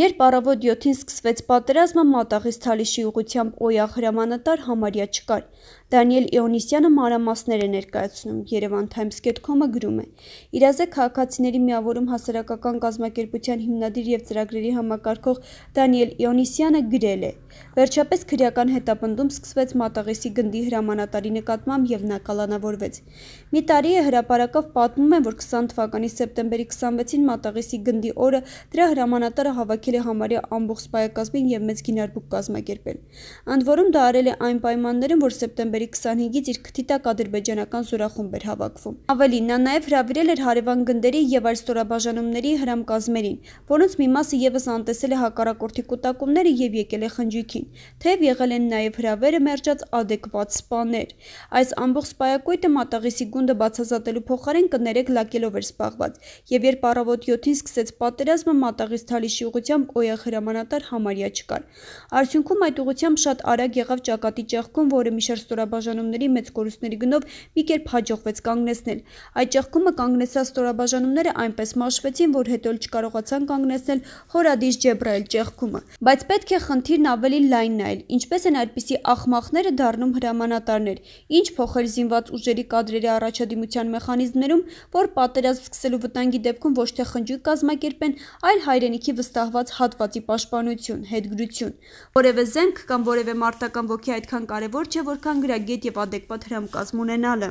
Երբ առավոտ 7-ին սկսվեց պատերազմը, մատաղից Թալիշի ուղությամբ Օյաղ հրամանատար համարյա չկար։ Դանիել Իոնիսյանը մանրամասներ է ներկայացնում։ Yerevantimes.com-ը գրում է. Իրազեկ քաղաքացիների միավորում հասարակական կազմակերպության հիմնադիր եւ ծրագրերի համակարգող Դանիել Իոնիսյանը գրել է. Վերջապես քրեական հետապնդում սկսվեց Մատաղեսի գնդի հրամանատարի նկատմամբ եւ նա կալանավորվեց։ Մի տարի է հրաապարակով պատմում են, որ 20 թվականի սեպտեմբերի 26-ին Մատաղեսի գնդի օրը դրա հրամանատարը հավաքել է համարյա ամբողջ սպայակազմին եւ մեծ գինարբուկ կազմակերպել։ Ընդ որում դա արել է այն պայմաններում, որ սեպտեմբերի հոկտեմբերի 25-ից իր քթիտակ ադրբեջանական զորախումբ էր հավաքվում։ Ավելին նա նաև հրավիրել էր հարևան գնդերի եւ այլ ստորաբաժանումների հրամկազմերին, որոնց մի մասը եւս անտեսել է հակառակորդի կուտակումները եւ եկել է խնջույքին, թեև եղել են նաև հրավերը մերժած adekvat սպաներ։ Այս ամբողջ սպայակույտը մատաղիսի գունդը բացազատելու փոխարեն կներեք լակելով էր սպաղված եւ երբ առավոտ 7-ին սկսեց պատերազմը մատաղիս Թալիշի ուղությամբ օյախ հրամանատար համարյա չկար։ Արդյունքում այդ ուղությամբ շատ արագ եղավ ճակատի ճեղքում, որը միշտ ստորաբաժանումների ստորաբաժանումների մեծ կորուստների գնով մի կերպ հաջողվեց կանգնեցնել։ Այդ ճեղքումը կանգնեցած ստորաբաժանումները այնպես մաշվեցին, որ հետո չկարողացան կանգնեցնել Հորադիշ Ջեբրայել ճեղքումը։ Բայց պետք է խնդիրն ավելի լայնն այլ, ինչպես են այդպիսի ախմախները դառնում հրամանատարներ, ինչ փոխել զինված ուժերի կադրերի առաջադիմության մեխանիզմներում, որ պատերազմ սկսելու վտանգի դեպքում ոչ թե խնջույք կազմակերպեն, այլ հայրենիքի վստահված հատվածի պաշտպանություն, հետգրություն։ Որևէ զենք կամ որևէ մարտական ոգի այդքան կարևոր չէ, որքան գրակ ճշգրիտ եւ ադեկտվատ հրամկազմ ունենալը։